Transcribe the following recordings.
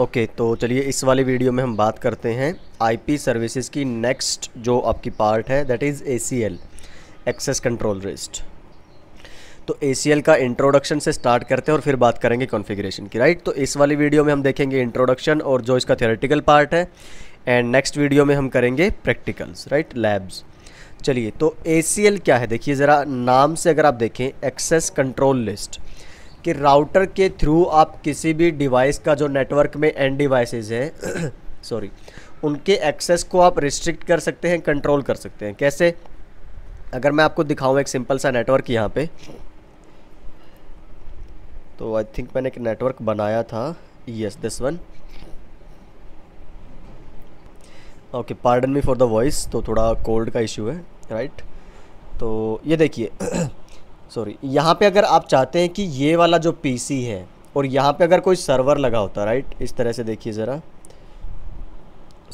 Okay okay, तो चलिए इस वाले वीडियो में हम बात करते हैं आईपी सर्विसेज की नेक्स्ट जो आपकी पार्ट है that is ACL access control list तो ए का इंट्रोडक्शन से स्टार्ट करते हैं और फिर बात करेंगे कॉन्फ़िगरेशन की राइट तो इस वाली वीडियो में हम देखेंगे इंट्रोडक्शन और जो इसका थियोरेटिकल पार्ट है एंड नेक्स्ट वीडियो में हम करेंगे प्रैक्टिकल्स राइट लैब्स चलिए तो ए क्या है देखिए ज़रा नाम से अगर आप देखें एक्सेस कंट्रोल लिस्ट कि राउटर के थ्रू आप किसी भी डिवाइस का जो नेटवर्क में एंड डिवाइसेस हैं सॉरी उनके एक्सेस को आप रिस्ट्रिक्ट कर सकते हैं कंट्रोल कर सकते हैं कैसे अगर मैं आपको दिखाऊँ एक सिंपल सा नेटवर्क यहाँ पे तो आई थिंक मैंने एक नेटवर्क बनाया था yes this one okay pardon me for the voice तो थोड़ा कोल्ड का इशू है राइट right? तो ये देखिए सॉरी यहाँ पे अगर आप चाहते हैं कि ये वाला जो पीसी है और यहाँ पे अगर कोई सर्वर लगा होता राइट इस तरह से देखिए ज़रा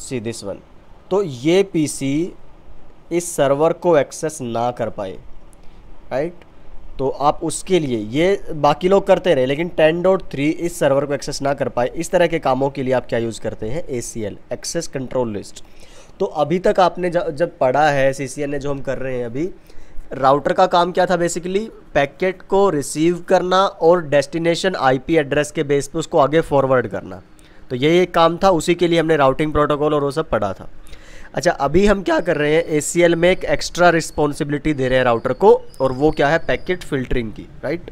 सी दिस वन तो ये पीसी इस सर्वर को एक्सेस ना कर पाए राइट तो आप उसके लिए ये बाकी लोग करते रहे लेकिन 10.3 इस सर्वर को एक्सेस ना कर पाए इस तरह के कामों के लिए आप क्या यूज़ करते हैं ए एक्सेस कंट्रोल लिस्ट तो अभी तक आपने जब पढ़ा है सी ने जो हम कर रहे हैं अभी राउटर का काम क्या था बेसिकली पैकेट को रिसीव करना और डेस्टिनेशन आईपी एड्रेस के बेस पे उसको आगे फॉरवर्ड करना तो ये एक काम था उसी के लिए हमने राउटिंग प्रोटोकॉल और वो सब पढ़ा था अच्छा अभी हम क्या कर रहे हैं ए में एक एक्स्ट्रा रिस्पॉन्सिबिलिटी दे रहे हैं राउटर को और वो क्या है पैकेट फिल्टरिंग की राइट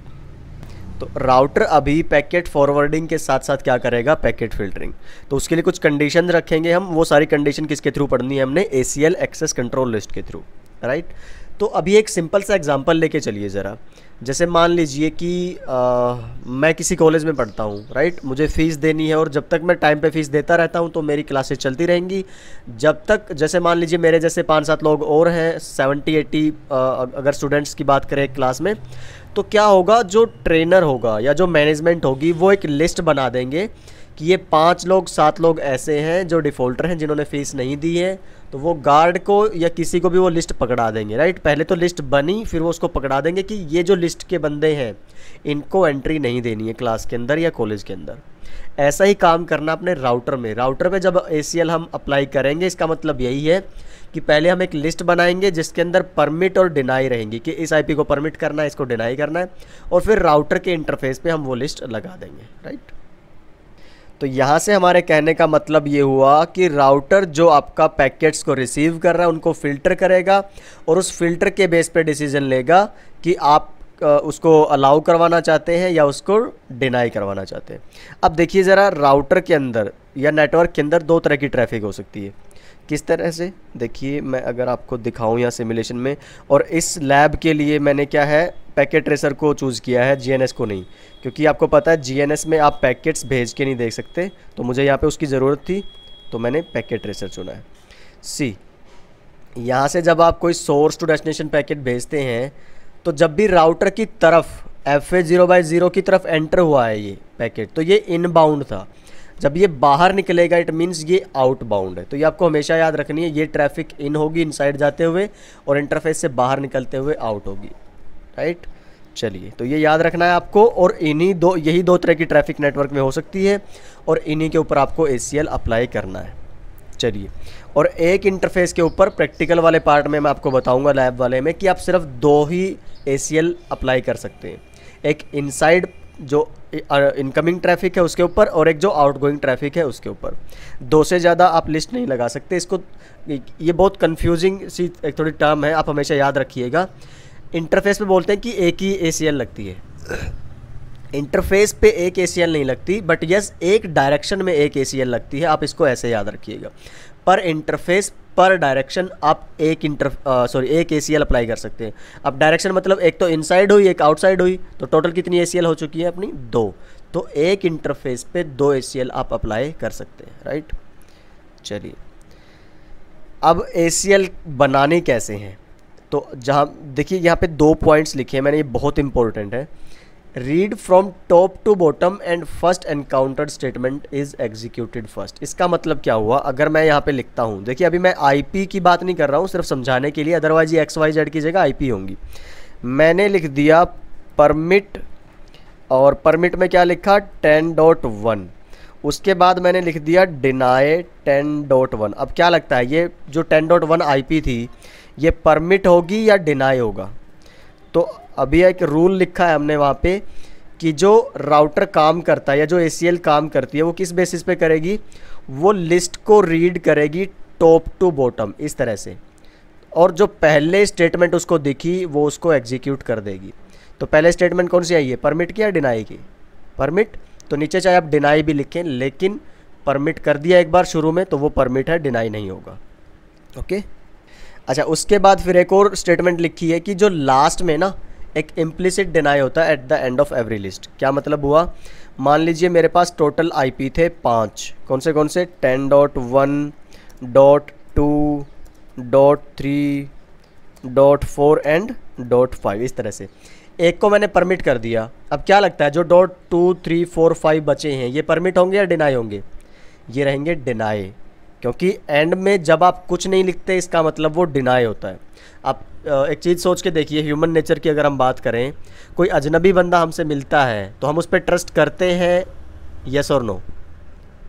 तो राउटर अभी पैकेट फॉरवर्डिंग के साथ साथ क्या करेगा पैकेट फिल्टरिंग तो उसके लिए कुछ कंडीशन रखेंगे हम वो सारी कंडीशन किसके थ्रू पढ़नी है हमने ए एक्सेस कंट्रोल लिस्ट के थ्रू राइट तो अभी एक सिंपल सा एग्ज़ाम्पल लेके चलिए ज़रा जैसे मान लीजिए कि आ, मैं किसी कॉलेज में पढ़ता हूँ राइट मुझे फ़ीस देनी है और जब तक मैं टाइम पे फ़ीस देता रहता हूँ तो मेरी क्लासेस चलती रहेंगी जब तक जैसे मान लीजिए मेरे जैसे पाँच सात लोग और हैं सेवेंटी एटी अगर स्टूडेंट्स की बात करें क्लास में तो क्या होगा जो ट्रेनर होगा या जो मैनेजमेंट होगी वो एक लिस्ट बना देंगे कि ये पाँच लोग सात लोग ऐसे हैं जो डिफ़ॉल्टर हैं जिन्होंने फ़ीस नहीं दी है तो वो गार्ड को या किसी को भी वो लिस्ट पकड़ा देंगे राइट पहले तो लिस्ट बनी फिर वो उसको पकड़ा देंगे कि ये जो लिस्ट के बंदे हैं इनको एंट्री नहीं देनी है क्लास के अंदर या कॉलेज के अंदर ऐसा ही काम करना अपने राउटर में राउटर में जब ए हम अप्लाई करेंगे इसका मतलब यही है कि पहले हम एक लिस्ट बनाएंगे जिसके अंदर परमिट और डिनाई रहेंगी कि इस आईपी को परमिट करना है इसको डिनाई करना है और फिर राउटर के इंटरफेस पे हम वो लिस्ट लगा देंगे राइट तो यहाँ से हमारे कहने का मतलब ये हुआ कि राउटर जो आपका पैकेट्स को रिसीव कर रहा है उनको फ़िल्टर करेगा और उस फिल्टर के बेस पर डिसीजन लेगा कि आप उसको अलाउ करवाना चाहते हैं या उसको डिनाई करवाना चाहते हैं अब देखिए ज़रा राउटर के अंदर या नेटवर्क के अंदर दो तरह की ट्रैफिक हो सकती है किस तरह से देखिए मैं अगर आपको दिखाऊं यहाँ सिमुलेशन में और इस लैब के लिए मैंने क्या है पैकेट ट्रेसर को चूज़ किया है जीएनएस को नहीं क्योंकि आपको पता है जीएनएस में आप पैकेट्स भेज के नहीं देख सकते तो मुझे यहाँ पे उसकी ज़रूरत थी तो मैंने पैकेट ट्रेसर चुना है सी यहाँ से जब आप कोई सोर्स टू डेस्टिनेशन पैकेट भेजते हैं तो जब भी राउटर की तरफ F A zero by zero की तरफ एंटर हुआ है ये पैकेट तो ये इनबाउंड था जब ये बाहर निकलेगा इट मीन्स ये आउट बाउंड है तो ये आपको हमेशा याद रखनी है ये ट्रैफिक इन होगी इनसाइड जाते हुए और इंटरफेस से बाहर निकलते हुए आउट होगी राइट चलिए तो ये याद रखना है आपको और इन्हीं दो यही दो तरह की ट्रैफिक नेटवर्क में हो सकती है और इन्हीं के ऊपर आपको ए अप्लाई करना है चलिए और एक इंटरफेस के ऊपर प्रैक्टिकल वाले पार्ट में मैं आपको बताऊंगा लैब वाले में कि आप सिर्फ दो ही ए अप्लाई कर सकते हैं एक इनसाइड जो इनकमिंग ट्रैफिक है उसके ऊपर और एक जो आउटगोइंग ट्रैफिक है उसके ऊपर दो से ज़्यादा आप लिस्ट नहीं लगा सकते इसको ये बहुत कन्फ्यूजिंग सी एक थोड़ी टर्म है आप हमेशा याद रखिएगा इंटरफेस पे बोलते हैं कि एक ही ए लगती है इंटरफेस पे एक ए नहीं लगती बट यस एक डायरेक्शन में एक ए लगती है आप इसको ऐसे याद रखिएगा पर इंटरफेस पर डायरेक्शन आप एक इंटर सॉरी एक ए अप्लाई कर सकते हैं अब डायरेक्शन मतलब एक तो इनसाइड हुई एक आउटसाइड हुई तो टोटल कितनी ए हो चुकी है अपनी दो तो एक इंटरफेस पे दो ए आप अप्लाई कर सकते हैं राइट चलिए अब ए बनाने कैसे हैं तो जहाँ देखिए यहाँ पे दो पॉइंट्स लिखे हैं मैंने ये बहुत इंपॉर्टेंट है read from top to bottom and first encounter statement is executed first इसका मतलब क्या हुआ अगर मैं यहाँ पे लिखता हूँ देखिए अभी मैं आईपी की बात नहीं कर रहा हूँ सिर्फ समझाने के लिए अदरवाइज ये एक्स वाई जेड की जगह आईपी होंगी मैंने लिख दिया परमिट और परमिट में क्या लिखा टेन डॉट वन उसके बाद मैंने लिख दिया डिनाए टेन डॉट वन अब क्या लगता है ये जो टेन डॉट वन आई थी ये परमिट होगी या डिनाई होगा तो अभी एक रूल लिखा है हमने वहाँ पे कि जो राउटर काम करता है या जो ए काम करती है वो किस बेसिस पे करेगी वो लिस्ट को रीड करेगी टॉप टू बॉटम इस तरह से और जो पहले स्टेटमेंट उसको दिखी वो उसको एग्जीक्यूट कर देगी तो पहले स्टेटमेंट कौन सी आई है परमिट की या डिनाई की परमिट तो नीचे चाहे आप डिनाई भी लिखें लेकिन परमिट कर दिया एक बार शुरू में तो वो परमिट है डिनाई नहीं होगा ओके okay? अच्छा उसके बाद फिर एक और स्टेटमेंट लिखी है कि जो लास्ट में ना एक इम्प्लिसिट डिनाई होता है at the end of every list क्या मतलब हुआ मान लीजिए मेरे पास टोटल आईपी थे पाँच कौन से कौन से ten dot one dot two dot three dot four and dot five इस तरह से एक को मैंने परमिट कर दिया अब क्या लगता है जो dot two three four five बचे हैं ये परमिट होंगे या डिनाई होंगे ये रहेंगे डिनाई क्योंकि एंड में जब आप कुछ नहीं लिखते इसका मतलब वो डिनाई होता है आप एक चीज़ सोच के देखिए ह्यूमन नेचर की अगर हम बात करें कोई अजनबी बंदा हमसे मिलता है तो हम उस पर ट्रस्ट करते हैं येस और नो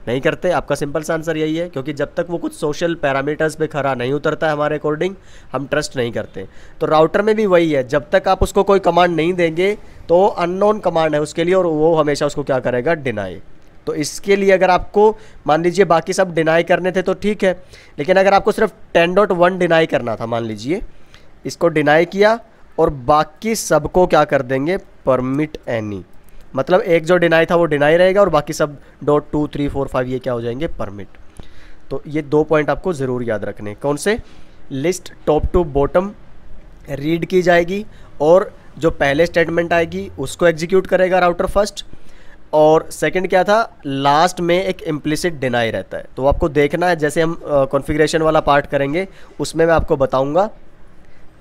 नहीं करते आपका सिंपल सा आंसर यही है क्योंकि जब तक वो कुछ सोशल पैरामीटर्स पे खरा नहीं उतरता है हमारे अकॉर्डिंग हम ट्रस्ट नहीं करते तो राउटर में भी वही है जब तक आप उसको कोई कमांड नहीं देंगे तो अननोन कमांड है उसके लिए और वो हमेशा उसको क्या करेगा डिनाई तो इसके लिए अगर आपको मान लीजिए बाकी सब डिनाई करने थे तो ठीक है लेकिन अगर आपको सिर्फ टेन डॉट वन डिनाई करना था मान लीजिए इसको डिनाई किया और बाकी सबको क्या कर देंगे परमिट एनी मतलब एक जो डिनाई था वो डिनाई रहेगा और बाकी सब dot two three four five ये क्या हो जाएंगे परमिट तो ये दो पॉइंट आपको ज़रूर याद रखने कौन से list top to bottom read की जाएगी और जो पहले स्टेटमेंट आएगी उसको एग्जीक्यूट करेगा राउटर फर्स्ट और सेकंड क्या था लास्ट में एक इम्प्लिसिट डिनाई रहता है तो आपको देखना है जैसे हम कॉन्फ़िगरेशन वाला पार्ट करेंगे उसमें मैं आपको बताऊंगा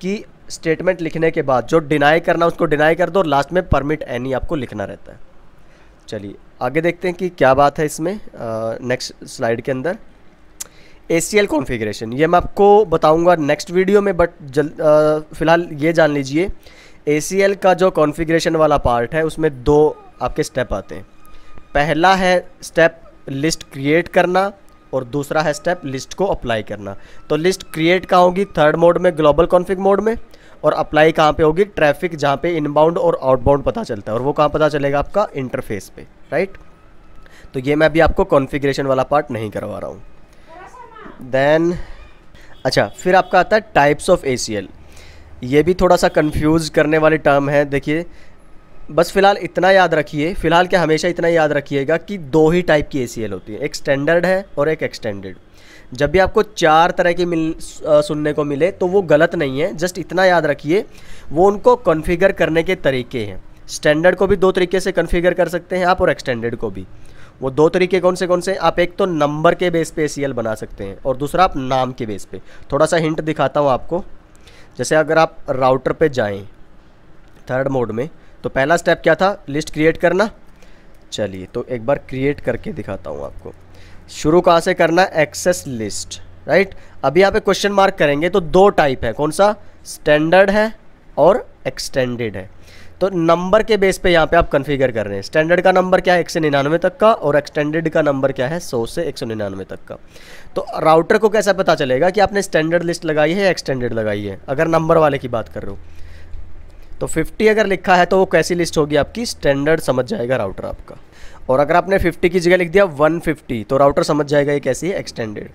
कि स्टेटमेंट लिखने के बाद जो डिनाई करना उसको डिनाई कर दो और लास्ट में परमिट एनी आपको लिखना रहता है चलिए आगे देखते हैं कि क्या बात है इसमें नेक्स्ट स्लाइड के अंदर ए सी एल कॉन्फिग्रेशन ये मैं आपको बताऊंगा नेक्स्ट वीडियो में बट जल फ़िलहाल ये जान लीजिए ए सी एल का जो कॉन्फिग्रेशन वाला पार्ट है उसमें दो आपके स्टेप आते हैं पहला है स्टेप लिस्ट क्रिएट करना और दूसरा है स्टेप लिस्ट को अप्लाई करना तो लिस्ट क्रिएट कहाँ होगी थर्ड मोड में ग्लोबल कॉन्फिग मोड में और अप्लाई कहाँ पे होगी ट्रैफिक जहाँ पे इनबाउंड और आउटबाउंड पता चलता है और वो कहाँ पता चलेगा आपका इंटरफेस पे राइट तो ये मैं अभी आपको कॉन्फ़िगरेशन वाला पार्ट नहीं करवा रहा हूँ देन अच्छा फिर आपका आता है टाइप्स ऑफ ए ये भी थोड़ा सा कन्फ्यूज़ करने वाली टर्म है देखिए बस फ़िलहाल इतना याद रखिए फ़िलहाल क्या हमेशा इतना याद रखिएगा कि दो ही टाइप की ए होती है एक स्टैंडर्ड है और एक एक्सटेंडेड जब भी आपको चार तरह की मिल आ, सुनने को मिले तो वो गलत नहीं है जस्ट इतना याद रखिए वो उनको कॉन्फ़िगर करने के तरीके हैं स्टैंडर्ड को भी दो तरीके से कॉन्फ़िगर कर सकते हैं आप और एक्सटेंडेड को भी वो दो तरीके कौन से कौन से आप एक तो नंबर के बेस पे ए बना सकते हैं और दूसरा आप नाम के बेस पे थोड़ा सा हिंट दिखाता हूँ आपको जैसे अगर आप राउटर पे जाएं थर्ड मोड में तो पहला स्टेप क्या था लिस्ट क्रिएट करना चलिए तो एक बार क्रिएट करके दिखाता हूँ आपको शुरू कहाँ से करना एक्सेस लिस्ट राइट अभी यहाँ पे क्वेश्चन मार्क करेंगे तो दो टाइप है कौन सा स्टैंडर्ड है और एक्सटेंडेड है तो नंबर के बेस पे यहाँ पे आप कन्फिगर कर रहे हैं स्टैंडर्ड का नंबर क्या है एक सौ निन्यानवे तक का और एक्सटेंडेड का नंबर क्या है सौ से एक सौ निन्यानवे तक का तो राउटर को कैसा पता चलेगा कि आपने स्टैंडर्ड लिस्ट लगाई है या एक्सटेंडेड लगाई है अगर नंबर वाले की बात कर रहे हो तो 50 अगर लिखा है तो वो कैसी लिस्ट होगी आपकी स्टैंडर्ड समझ जाएगा राउटर आपका और अगर आपने 50 की जगह लिख दिया 150 तो राउटर समझ जाएगा ये कैसी है एक्सटेंडेड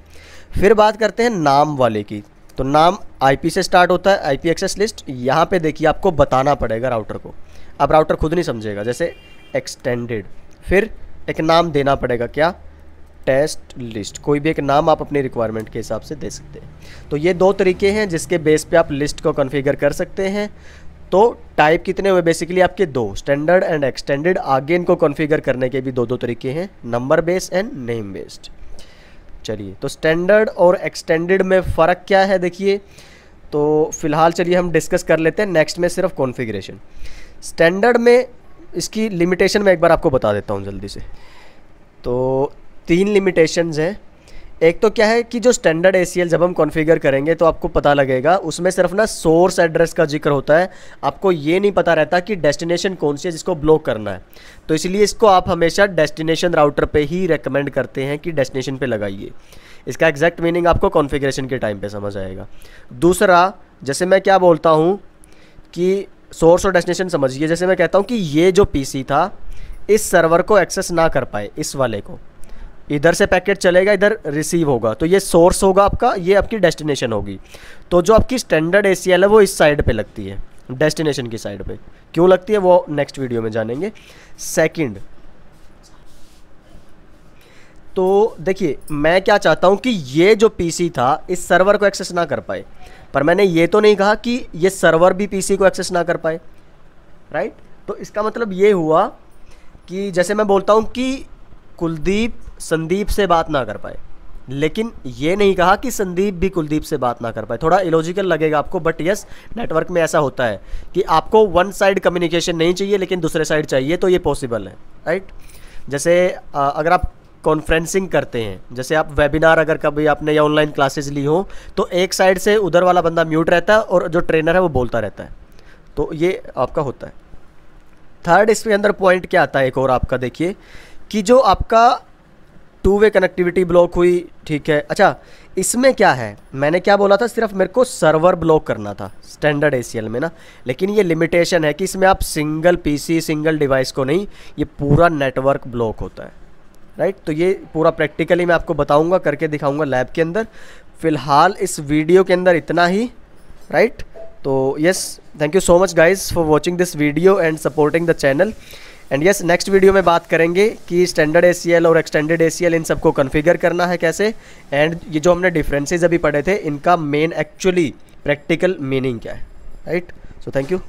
फिर बात करते हैं नाम वाले की तो नाम आई से स्टार्ट होता है आई एक्सेस लिस्ट यहाँ पर देखिए आपको बताना पड़ेगा राउटर को अब राउटर खुद नहीं समझेगा जैसे एक्सटेंडेड फिर एक नाम देना पड़ेगा क्या टेस्ट लिस्ट कोई भी एक नाम आप अपनी रिक्वायरमेंट के हिसाब से दे सकते हैं तो ये दो तरीके हैं जिसके बेस पे आप लिस्ट को कॉन्फ़िगर कर सकते हैं तो टाइप कितने हुए बेसिकली आपके दो स्टैंडर्ड एंड एक्सटेंडेड आगे इनको कॉन्फ़िगर करने के भी दो दो तरीके हैं number based and name based चलिए तो स्टैंडर्ड और एक्सटेंडेड में फ़र्क क्या है देखिए तो फिलहाल चलिए हम डिस्कस कर लेते हैं नेक्स्ट में सिर्फ कॉन्फ़िगरेशन स्टैंडर्ड में इसकी लिमिटेशन मैं एक बार आपको बता देता हूँ जल्दी से तो तीन लिमिटेशंस हैं एक तो क्या है कि जो स्टैंडर्ड ए जब हम कॉन्फ़िगर करेंगे तो आपको पता लगेगा उसमें सिर्फ ना सोर्स एड्रेस का जिक्र होता है आपको ये नहीं पता रहता कि डेस्टिनेशन कौन सी है जिसको ब्लॉक करना है तो इसलिए इसको आप हमेशा डेस्टिनेशन राउटर पे ही रेकमेंड करते हैं कि डेस्टिनेशन पे लगाइए इसका एग्जैक्ट मीनिंग आपको कॉन्फ़िगरेशन के टाइम पर समझ आएगा दूसरा जैसे मैं क्या बोलता हूँ कि सोर्स और डेस्टिनेशन समझिए जैसे मैं कहता हूँ कि ये जो पी था इस सर्वर को एक्सेस ना कर पाए इस वाले को इधर से पैकेट चलेगा इधर रिसीव होगा तो ये सोर्स होगा आपका ये आपकी डेस्टिनेशन होगी तो जो आपकी स्टैंडर्ड ए है वो इस साइड पर लगती है डेस्टिनेशन की साइड पे क्यों लगती है वो नेक्स्ट वीडियो में जानेंगे सेकंड तो देखिए मैं क्या चाहता हूँ कि ये जो पीसी था इस सर्वर को एक्सेस ना कर पाए पर मैंने ये तो नहीं कहा कि ये सर्वर भी पीसी को एक्सेस ना कर पाए राइट तो इसका मतलब ये हुआ कि जैसे मैं बोलता हूँ कि कुलदीप संदीप से बात ना कर पाए लेकिन ये नहीं कहा कि संदीप भी कुलदीप से बात ना कर पाए थोड़ा इलॉजिकल लगेगा आपको बट यस नेटवर्क में ऐसा होता है कि आपको वन साइड कम्युनिकेशन नहीं चाहिए लेकिन दूसरे साइड चाहिए तो ये पॉसिबल है राइट जैसे अगर आप कॉन्फ्रेंसिंग करते हैं जैसे आप वेबिनार अगर कभी आपने या ऑनलाइन क्लासेस ली हो तो एक साइड से उधर वाला बंदा म्यूट रहता है और जो ट्रेनर है वो बोलता रहता है तो ये आपका होता है थर्ड इसके अंदर पॉइंट क्या आता है एक और आपका देखिए कि जो आपका टू वे कनेक्टिविटी ब्लॉक हुई ठीक है अच्छा इसमें क्या है मैंने क्या बोला था सिर्फ मेरे को सर्वर ब्लॉक करना था स्टैंडर्ड ए में ना लेकिन ये लिमिटेशन है कि इसमें आप सिंगल पीसी सिंगल डिवाइस को नहीं ये पूरा नेटवर्क ब्लॉक होता है राइट तो ये पूरा प्रैक्टिकली मैं आपको बताऊँगा करके दिखाऊँगा लैब के अंदर फ़िलहाल इस वीडियो के अंदर इतना ही राइट तो yes thank you so much guys for watching this video and supporting the channel and yes next video में बात करेंगे कि स्टैंडर्ड ए और एक्सटेंडेड ए इन सबको कन्फिगर करना है कैसे एंड ये जो हमने डिफरेंसेज अभी पढ़े थे इनका मेन एक्चुअली प्रैक्टिकल मीनिंग क्या है राइट सो थैंक यू